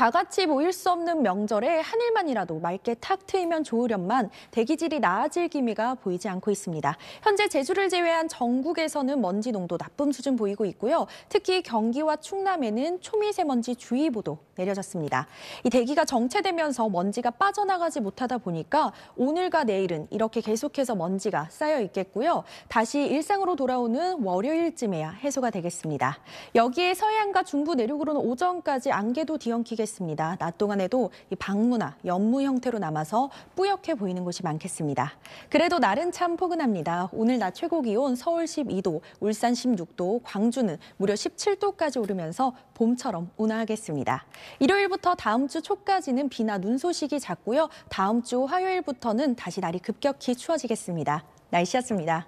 다 같이 모일 수 없는 명절에 하늘만이라도 맑게 탁 트이면 좋으련만 대기질이 나아질 기미가 보이지 않고 있습니다. 현재 제주를 제외한 전국에서는 먼지 농도 나쁨 수준 보이고 있고요. 특히 경기와 충남에는 초미세먼지 주의보도 내려졌습니다. 이 대기가 정체되면서 먼지가 빠져나가지 못하다 보니까 오늘과 내일은 이렇게 계속해서 먼지가 쌓여 있겠고요. 다시 일상으로 돌아오는 월요일쯤에야 해소가 되겠습니다. 여기에 서해안과 중부 내륙으로는 오전까지 안개도 뒤엉키겠습니다. 있겠습니다. 낮 동안에도 이방문나 연무 형태로 남아서 뿌옇게 보이는 곳이 많겠습니다. 그래도 날은 참 포근합니다. 오늘 낮 최고 기온 서울 12도, 울산 16도, 광주는 무려 17도까지 오르면서 봄처럼 온화하겠습니다. 일요일부터 다음 주 초까지는 비나 눈 소식이 잦고요. 다음 주 화요일부터는 다시 날이 급격히 추워지겠습니다. 날씨였습니다.